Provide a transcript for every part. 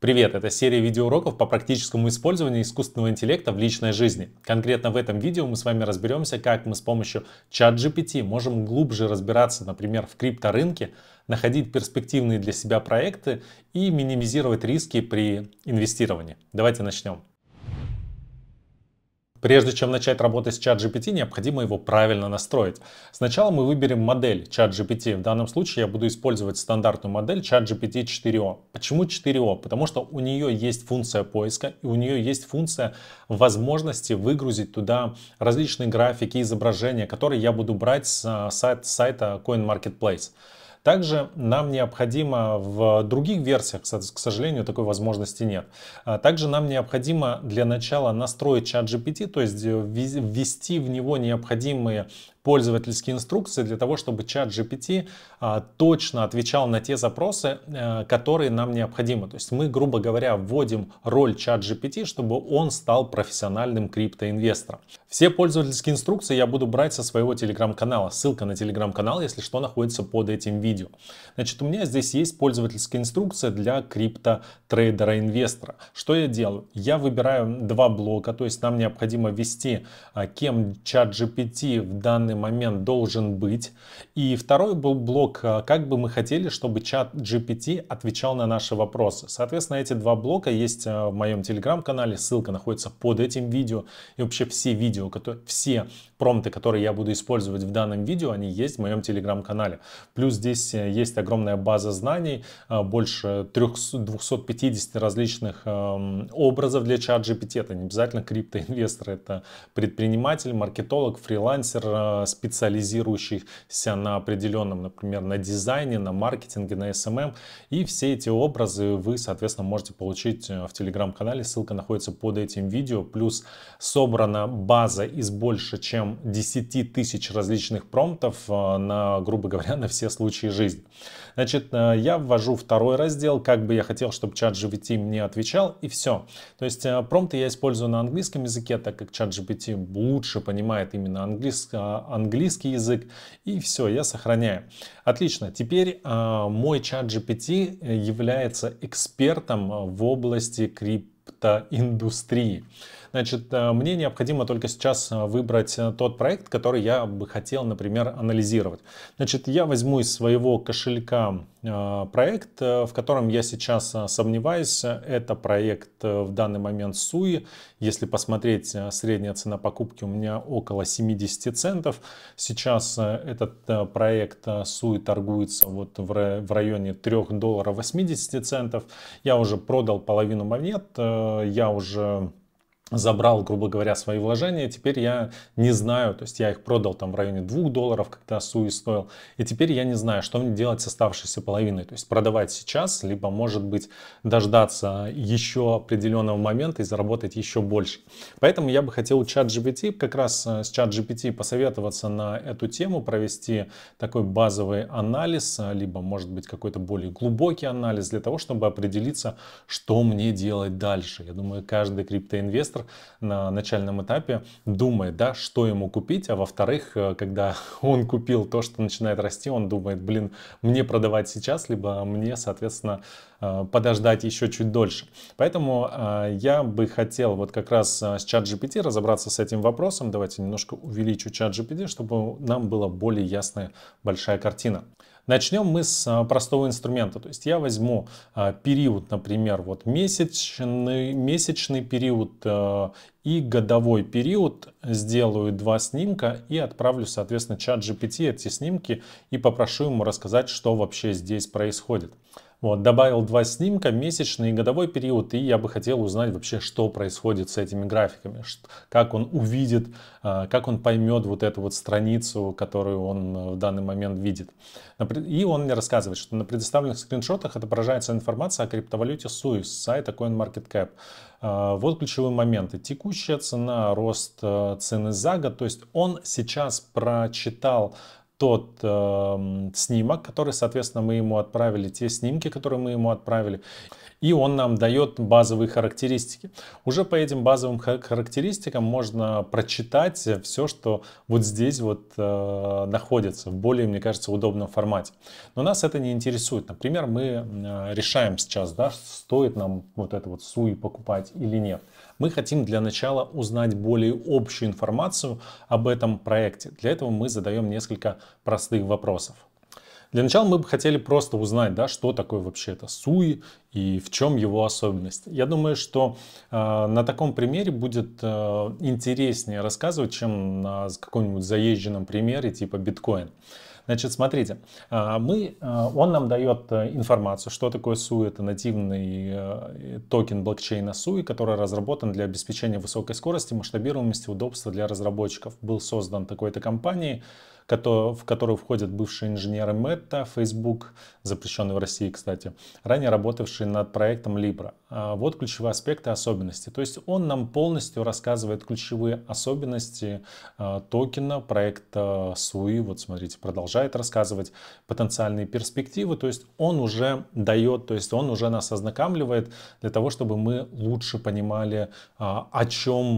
Привет, это серия видеоуроков по практическому использованию искусственного интеллекта в личной жизни. Конкретно в этом видео мы с вами разберемся, как мы с помощью ChatGPT можем глубже разбираться, например, в крипторынке, находить перспективные для себя проекты и минимизировать риски при инвестировании. Давайте начнем. Прежде чем начать работать с ChatGPT, необходимо его правильно настроить. Сначала мы выберем модель ChatGPT. В данном случае я буду использовать стандартную модель ChatGPT 4O. Почему 4O? Потому что у нее есть функция поиска и у нее есть функция возможности выгрузить туда различные графики, изображения, которые я буду брать с э, сайта CoinMarketplace. Также нам необходимо в других версиях, к сожалению, такой возможности нет. А также нам необходимо для начала настроить чат GPT, то есть э, ввести в него необходимые пользовательские инструкции для того, чтобы чат GPT а, точно отвечал на те запросы, э, которые нам необходимы. То есть мы, грубо говоря, вводим роль чат GPT, чтобы он стал профессиональным криптоинвестором. Все пользовательские инструкции я буду брать со своего телеграм-канала. Ссылка на телеграм-канал, если что, находится под этим видео. Значит, у меня здесь есть пользовательская инструкция для крипто-трейдера-инвестора. Что я делаю? Я выбираю два блока, то есть нам необходимо ввести, а, кем чат GPT в данном данный момент должен быть. И второй был блок, а, как бы мы хотели, чтобы чат GPT отвечал на наши вопросы. Соответственно, эти два блока есть а, в моем телеграм-канале, ссылка находится под этим видео. И вообще все видео, которые, все промты которые я буду использовать в данном видео, они есть в моем телеграм-канале. Плюс здесь э, есть огромная база знаний, а, больше 300, 250 различных эм, образов для чат GPT. Это не обязательно криптоинвестор, это предприниматель, маркетолог, фрилансер, специализирующихся на определенном, например, на дизайне, на маркетинге, на SMM. Эм эм. И все эти образы вы, соответственно, можете получить э, в телеграм-канале. Ссылка находится под этим видео. Плюс собрана база из больше чем 10 тысяч различных промптов э, на, грубо говоря, на все случаи жизни. Значит, э, я ввожу второй раздел, как бы я хотел, чтобы чат GPT мне отвечал, и все. То есть э, промпты я использую на английском языке, так как чат GPT лучше понимает именно английский, э, английский язык, и все, я сохраняю. Отлично, теперь мой чат GPT является экспертом в области криптоиндустрии. Значит, э, мне необходимо только сейчас э, выбрать э, тот проект, который я бы хотел, например, анализировать. Значит, я возьму из своего кошелька проект, в котором я сейчас сомневаюсь. Это проект в данный момент Суи. Если посмотреть, средняя цена покупки у меня около 70 центов. Сейчас этот проект Суи торгуется вот в районе 3 долларов 80 центов. Я уже продал половину монет, я уже забрал, грубо говоря, свои вложения, теперь я не знаю, то есть я их продал там в районе 2 долларов, когда Суи стоил, и теперь я не знаю, что мне делать с оставшейся половиной, то есть продавать сейчас, либо, может быть, дождаться еще определенного момента и заработать еще больше. Поэтому я бы хотел чат GPT, как раз э, с чат GPT посоветоваться на эту тему, провести такой базовый анализ, э, либо, может быть, какой-то более глубокий анализ для того, чтобы определиться, что мне делать дальше. Я думаю, каждый криптоинвестор инвестор на начальном этапе думает, да, что ему купить, а во-вторых, э, когда он купил то, что начинает расти, он думает, блин, мне продавать сейчас, либо мне, соответственно, Э, подождать еще чуть дольше. Поэтому э, я бы хотел вот как раз э, с ChatGPT разобраться с этим вопросом. Давайте немножко увеличу ChatGPT, чтобы нам была более ясная большая картина. Начнем мы с простого инструмента. То есть я возьму период, например, вот месячный, месячный период и годовой период, сделаю два снимка и отправлю, соответственно, чат GPT эти снимки и попрошу ему рассказать, что вообще здесь происходит. Вот, добавил два снимка, месячный и годовой период, и я бы хотел узнать вообще, что происходит с этими графиками, как он увидит, а, как он поймет вот эту вот страницу, которую он э, в данный момент видит. И он мне рассказывает, что на предоставленных скриншотах отображается информация о криптовалюте SUI с сайта CoinMarketCap. А, вот ключевые моменты. Текущая цена, рост э, цены за год. То есть он сейчас прочитал тот э, снимок, который, соответственно, мы ему отправили, те снимки, которые мы ему отправили и он нам дает базовые характеристики. Уже по этим базовым характеристикам можно прочитать все, что вот здесь вот э, находится в более, мне кажется, удобном формате. Но нас это не интересует. Например, мы э, решаем сейчас, да, стоит нам вот это вот суи покупать или нет. Мы хотим для начала узнать более общую информацию об этом проекте. Для этого мы задаем несколько простых вопросов. Для начала мы бы хотели просто узнать, да, что такое вообще это Суи и в чем его особенность. Я думаю, что э, на таком примере будет э, интереснее рассказывать, чем на каком-нибудь заезженном примере типа биткоин. Значит, смотрите, э, мы, э, он нам дает э, информацию, что такое SUI. Это нативный токен блокчейна SUI, который разработан для обеспечения высокой скорости, масштабируемости, удобства для разработчиков. Был создан такой-то компанией в которую входят бывшие инженеры Мэтта, Facebook, запрещенный в России, кстати, ранее работавший над проектом Libra. А вот ключевые аспекты особенности. То есть он нам полностью рассказывает ключевые особенности а, токена, проекта SUI. Вот смотрите, продолжает рассказывать потенциальные перспективы. То есть он уже дает, то есть он уже нас ознакомливает для того, чтобы мы лучше понимали, а, о чем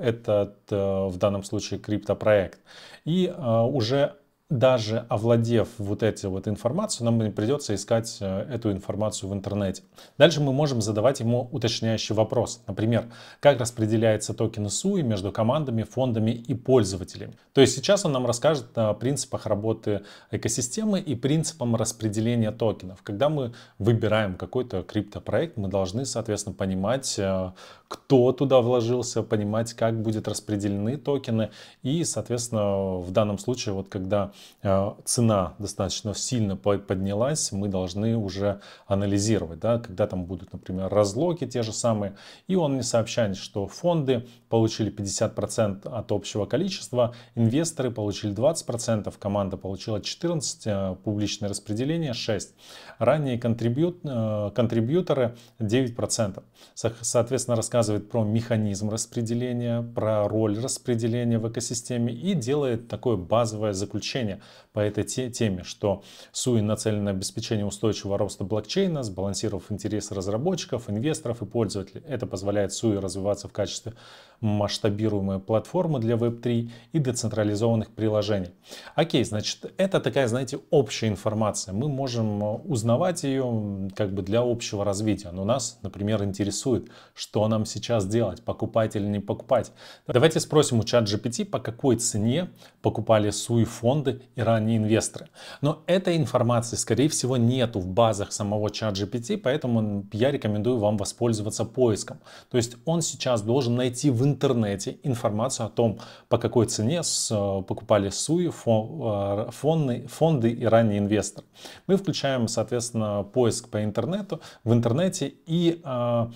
этот э, в данном случае криптопроект. И уже даже овладев вот эти вот информацию, нам придется искать э, эту информацию в интернете. Дальше мы можем задавать ему уточняющий вопрос. Например, как распределяются токены SUI между командами, фондами и пользователями. То есть сейчас он нам расскажет о принципах работы экосистемы и принципам распределения токенов. Когда мы выбираем какой-то криптопроект, мы должны, соответственно, понимать, э, кто туда вложился, понимать, как будут распределены токены. И, соответственно, в данном случае, вот когда Э, цена достаточно сильно поднялась, мы должны уже анализировать, да, когда там будут, например, разлоки те же самые, и он мне сообщает, что фонды получили 50% от общего количества, инвесторы получили 20%, команда получила 14%, э, публичное распределение 6%, ранние контрибьют, э, контрибьюторы 9%. Соответственно, рассказывает про механизм распределения, про роль распределения в экосистеме и делает такое базовое заключение решения по этой теме, что СУИ нацелен на обеспечение устойчивого роста блокчейна, сбалансировав интересы разработчиков, инвесторов и пользователей. Это позволяет СУИ развиваться в качестве масштабируемой платформы для Web3 и децентрализованных приложений. Окей, значит, это такая, знаете, общая информация. Мы можем э, узнавать ее как бы для общего развития. Но нас, например, интересует, что нам сейчас делать, покупать или не покупать. Давайте спросим у чат GPT, по какой цене покупали СУИ фонды используют и ранние инвесторы. Но этой информации, скорее всего, нету в базах самого ChatGPT, поэтому я рекомендую вам воспользоваться поиском. То есть он сейчас должен найти в интернете информацию о том, по какой цене э, покупали СУИ, э, фонды, фонды и ранний инвестор. Мы включаем, соответственно, поиск по интернету, в интернете и э,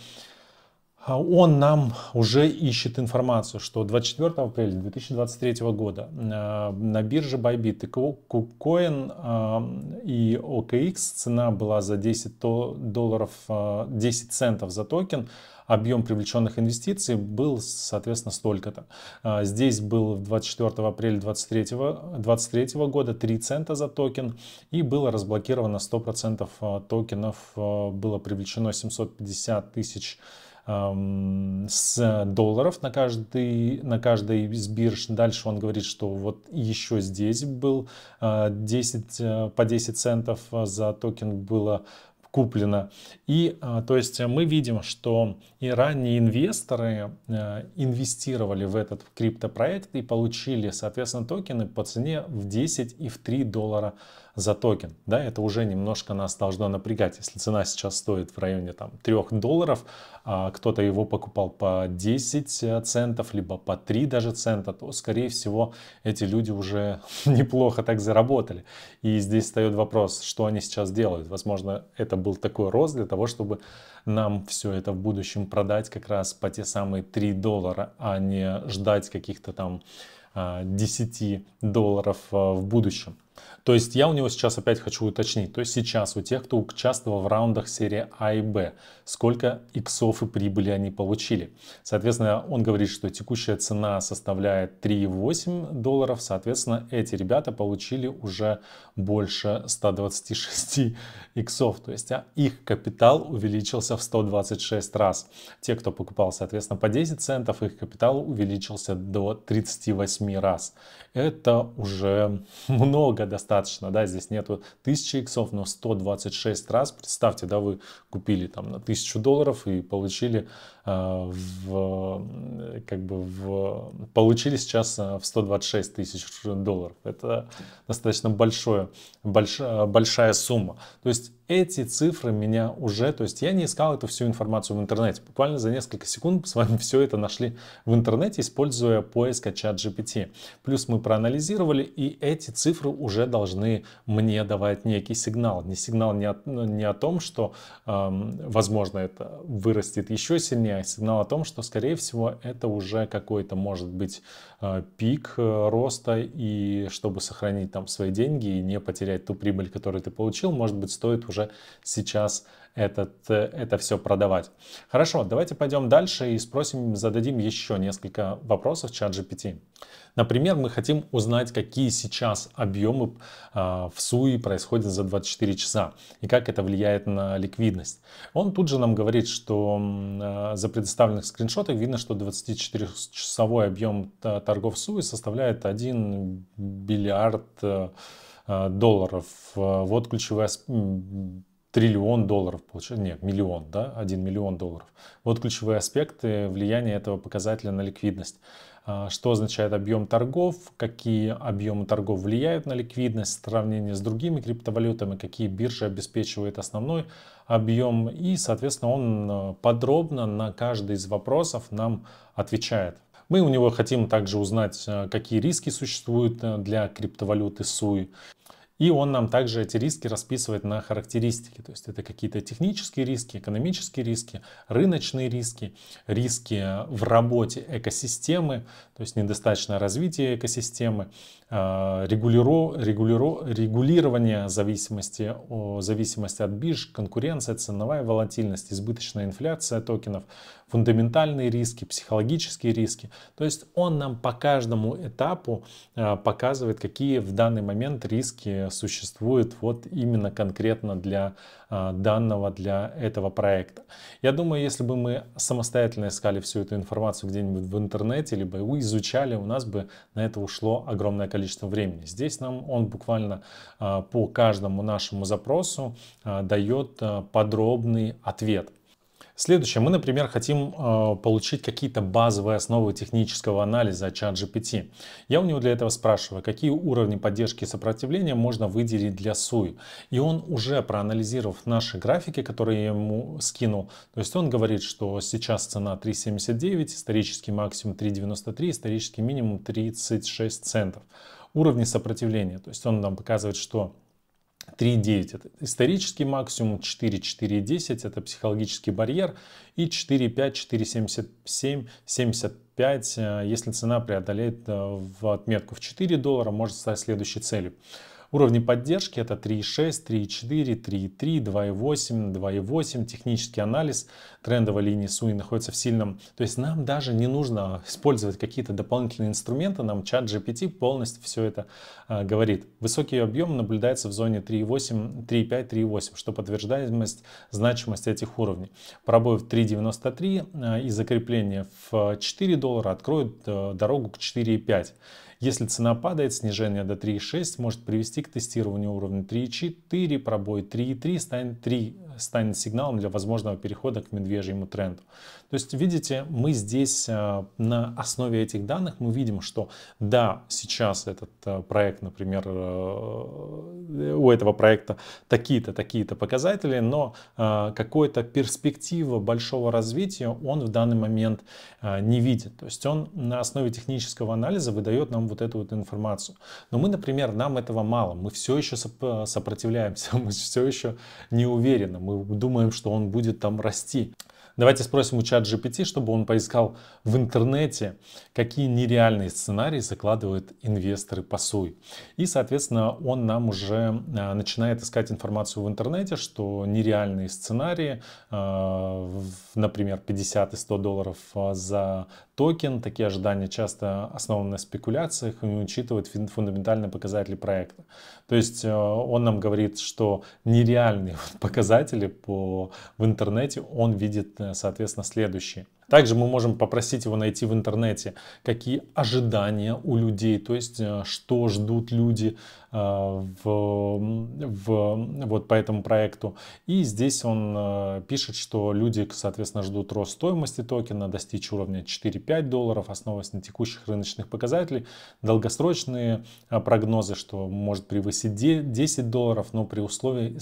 а он нам уже ищет информацию, что 24 апреля 2023 года э, на бирже Bybit и KuCoin э, и OKX цена была за 10 долларов 10 э, центов за токен, объем привлеченных инвестиций был, соответственно, столько-то. Здесь был 24 апреля 2023 23 года 3 цента за токен и было разблокировано 100% токенов, было привлечено 750 тысяч с долларов на, каждый, на каждой из бирж. Дальше он говорит, что вот еще здесь был 10, а, э, по 10 центов за токен было куплено. И а, то есть мы видим, что и ранние инвесторы э, инвестировали в этот криптопроект и получили, соответственно, токены по цене в 10 и в 3 доллара за токен. Да, это уже немножко нас должно напрягать. Если цена сейчас стоит в районе там, 3 долларов, а кто-то его покупал по 10 э, центов, либо по 3 даже цента, то, скорее всего, эти люди уже неплохо так заработали. И здесь встает вопрос, что они сейчас делают. Возможно, это был такой рост для того, чтобы нам все это в будущем продать как раз по те самые 3 доллара, а не ждать каких-то там 10 а, долларов э, в будущем. То есть я у него сейчас опять хочу уточнить. То есть сейчас у тех, кто участвовал в раундах серии А и Б, сколько иксов и прибыли они получили. Соответственно, он говорит, что текущая цена составляет 3,8 долларов. Соответственно, эти ребята получили уже больше 126 иксов. То есть а их капитал увеличился в 126 раз. Те, кто покупал, соответственно, по 10 центов, их капитал увеличился до 38 раз это уже много достаточно, да, здесь нету 1000 иксов, но 126 раз, представьте, да, вы купили там на 1000 долларов и получили э, в, э, как бы в, получили сейчас э, в 126 тысяч долларов, это достаточно большое, больш, большая сумма, то есть эти цифры меня уже, то есть я не искал эту всю информацию в интернете. Буквально за несколько секунд с вами все это нашли в интернете, используя поиск от чат GPT. Плюс мы проанализировали, и эти цифры уже должны мне давать некий сигнал. Не сигнал не о, ну, не о том, что, эм, возможно, это вырастет еще сильнее, а сигнал о том, что, скорее всего, это уже какой-то, может быть, э, пик э, роста, и чтобы сохранить там свои деньги и не потерять ту прибыль, которую ты получил, может быть, стоит уже уже сейчас этот, э, это все продавать. Хорошо, давайте пойдем дальше и спросим, зададим еще несколько вопросов чат GPT. Например, мы хотим узнать, какие сейчас объемы а, в СУИ происходят за 24 часа и как это влияет на ликвидность. Он тут же нам говорит, что а, за предоставленных скриншотах видно, что 24-часовой объем а, торгов СУИ составляет 1 миллиард э, Э, долларов. Э, вот ключевая триллион долларов, получается, нет, миллион, да, один миллион долларов. Вот ключевые аспекты влияния этого показателя на ликвидность. А, что означает объем торгов, какие объемы торгов влияют на ликвидность в сравнении с другими криптовалютами, какие биржи обеспечивают основной объем. И, соответственно, он э, подробно на каждый из вопросов нам отвечает. Мы у него хотим также узнать, какие риски существуют для криптовалюты SUI, и он нам также эти риски расписывает на характеристики. То есть это какие-то технические риски, экономические риски, рыночные риски, риски в работе экосистемы, то есть недостаточное развитие экосистемы, а, регулиро регулиро регулирование зависимости, зависимости от бирж, конкуренция, ценовая волатильность, избыточная инфляция токенов, фундаментальные риски, психологические риски. То есть он нам по каждому этапу а, показывает, какие в данный момент риски существует вот именно конкретно для а, данного, для этого проекта. Я думаю, если бы мы самостоятельно искали всю эту информацию где-нибудь в интернете, либо его изучали, у нас бы на это ушло огромное количество времени. Здесь нам он буквально а, по каждому нашему запросу а, дает подробный ответ. Следующее, мы, например, хотим э, получить какие-то базовые основы технического анализа чат GPT. Я у него для этого спрашиваю, какие уровни поддержки и сопротивления можно выделить для SUI. И он уже проанализировав наши графики, которые я ему скинул, то есть он говорит, что сейчас цена 3,79, исторический максимум 3,93, исторический минимум 36 центов. Уровни сопротивления, то есть он нам показывает, что 3.9 это исторический максимум, 4.4.10 это психологический барьер и 4.5-4.75, э, если цена преодолеет э, в отметку в 4 доллара, может стать следующей целью. Уровни поддержки это 3.6, 3.4, 3.3, 2.8, 2.8. Технический анализ трендовой линии SUI находится в сильном. То есть нам даже не нужно использовать какие-то дополнительные инструменты, нам чат GPT полностью все это а, говорит. Высокий объем наблюдается в зоне 3.8, 3.5, 3.8, что подтверждает значимость этих уровней. Пробой в 3.93 а, и закрепление в 4 доллара откроет а, дорогу к 4.5. Если цена падает, снижение до 3,6 может привести к тестированию уровня 3,4, пробой 3,3 станет 3, станет сигналом для возможного перехода к медвежьему тренду. То есть, видите, мы здесь э, на основе этих данных мы видим, что да, сейчас этот э, проект, например, э, у этого проекта такие-то, такие-то показатели, но какой-то перспектива большого развития он в данный момент не видит. То есть он на основе технического анализа выдает нам вот эту вот информацию. Но мы, например, нам этого мало, мы все еще сопротивляемся, мы все еще не уверены, мы думаем, что он будет там расти. Давайте спросим у чат GPT, чтобы он поискал в интернете, какие нереальные сценарии закладывают инвесторы по суй. И, соответственно, он нам уже а, начинает искать информацию в интернете, что нереальные сценарии, а, например, 50 и 100 долларов а, за токен, такие ожидания часто основаны на спекуляциях и не учитывают фундаментальные показатели проекта. То есть он нам говорит, что нереальные показатели по, в интернете он видит соответственно, следующие. Также мы можем попросить его найти в интернете, какие ожидания у людей, то есть э, что ждут люди э, в, в, вот по этому проекту. И здесь он э, пишет, что люди, соответственно, ждут рост стоимости токена, достичь уровня 4-5 долларов, основываясь на текущих рыночных показателей. Долгосрочные прогнозы, что может превысить 10 долларов, но при условии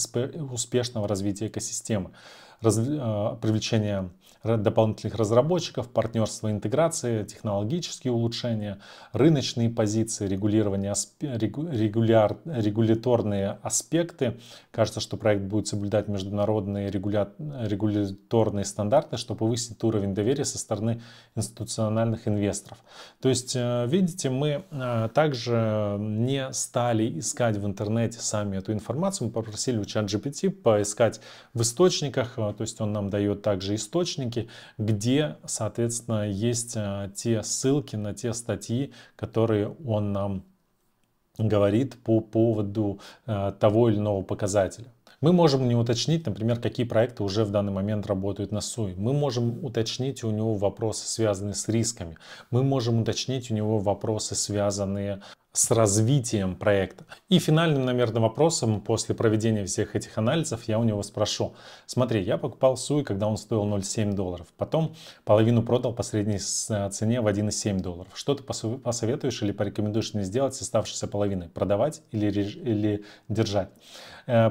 успешного развития экосистемы. Э, привлечения дополнительных разработчиков, партнерство интеграции, технологические улучшения, рыночные позиции, регулирование, регуляр, регуляторные аспекты. Кажется, что проект будет соблюдать международные регуля, регуляторные стандарты, чтобы повысить уровень доверия со стороны институциональных инвесторов. То есть, э, видите, мы э, также не стали искать в интернете сами эту информацию, мы попросили у ChatGPT поискать в источниках, э, то есть он нам дает также источники, ссылки, где, соответственно, есть э, те ссылки на те статьи, которые он нам говорит по поводу э, того или иного показателя. Мы можем не уточнить, например, какие проекты уже в данный момент работают на СУИ. Мы можем уточнить у него вопросы, связанные с рисками. Мы можем уточнить у него вопросы, связанные с развитием проекта. И финальным, наверное, вопросом после проведения всех этих анализов я у него спрошу. Смотри, я покупал Суи, когда он стоил 0,7 долларов. Потом половину продал по средней э, цене в 1,7 долларов. Что ты посоветуешь или порекомендуешь мне сделать с оставшейся половиной? Продавать или, или держать? Э,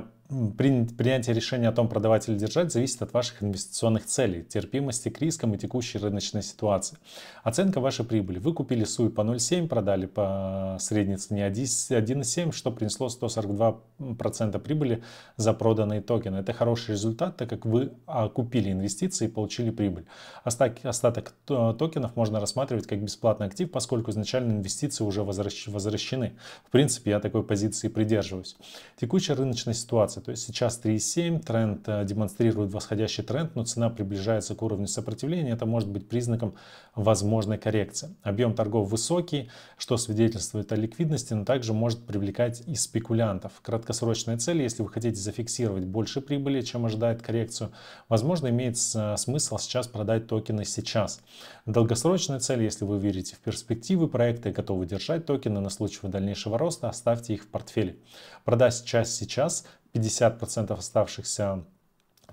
Принятие решения о том, продавать или держать, зависит от ваших инвестиционных целей, терпимости к рискам и текущей рыночной ситуации. Оценка вашей прибыли. Вы купили СУИ по 0,7, продали по средней цене 1,7, что принесло 142% прибыли за проданные токены. Это хороший результат, так как вы а, купили инвестиции и получили прибыль. Остаток токенов можно рассматривать как бесплатный актив, поскольку изначально инвестиции уже возвращены. В принципе, я такой позиции придерживаюсь. Текущая рыночная ситуация ситуация. То есть сейчас 3,7, тренд э, демонстрирует восходящий тренд, но цена приближается к уровню сопротивления. Это может быть признаком возможной коррекции. Объем торгов высокий, что свидетельствует о ликвидности, но также может привлекать и спекулянтов. Краткосрочная цель, если вы хотите зафиксировать больше прибыли, чем ожидает коррекцию, возможно, имеет э, смысл сейчас продать токены сейчас. Долгосрочная цель, если вы верите в перспективы проекта и готовы держать токены на случай дальнейшего роста, оставьте их в портфеле. Продать сейчас сейчас 50% оставшихся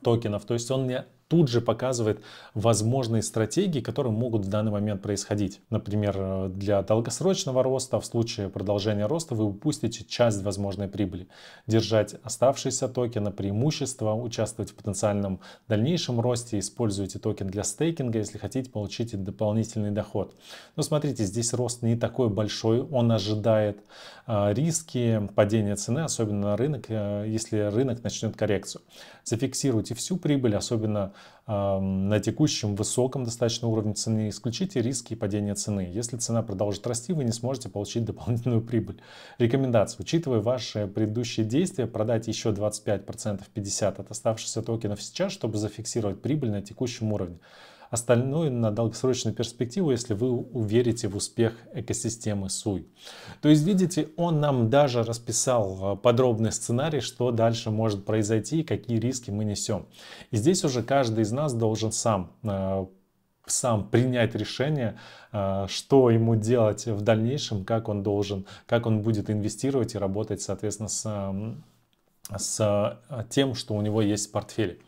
токенов. То есть он не тут же показывает возможные стратегии, которые могут в данный момент происходить. Например, для долгосрочного роста в случае продолжения роста вы упустите часть возможной прибыли. Держать оставшиеся токены преимущества, участвовать в потенциальном дальнейшем росте, используйте токен для стейкинга, если хотите получить дополнительный доход. Но смотрите, здесь рост не такой большой, он ожидает а, риски падения цены, особенно на рынок, э, если рынок начнет коррекцию. Зафиксируйте всю прибыль, особенно на текущем высоком достаточно уровне цены, исключите риски падения цены. Если цена продолжит расти, вы не сможете получить дополнительную прибыль. Рекомендация. Учитывая ваши предыдущие действия, продать еще 25%, 50% от оставшихся токенов сейчас, чтобы зафиксировать прибыль на текущем уровне остальное ну, на долгосрочную перспективу, если вы уверите в успех экосистемы Суй. То есть, видите, он нам даже расписал э, подробный сценарий, что дальше может произойти и какие риски мы несем. И здесь уже каждый из нас должен сам э, сам принять решение, э, что ему делать в дальнейшем, как он должен, как он будет инвестировать и работать, соответственно, с, с тем, что у него есть в портфеле.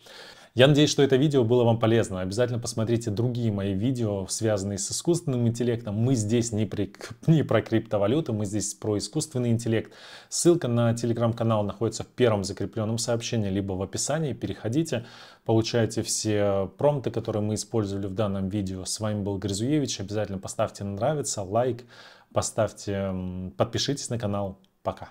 Я надеюсь, что это видео было вам полезно. Обязательно посмотрите другие мои видео, связанные с искусственным интеллектом. Мы здесь не, при, не про криптовалюту, мы здесь про искусственный интеллект. Ссылка на телеграм-канал находится в первом закрепленном сообщении, либо в описании. Переходите, получаете все промты, которые мы использовали в данном видео. С вами был Грызуевич. Обязательно поставьте нравится, лайк, поставьте, подпишитесь на канал. Пока.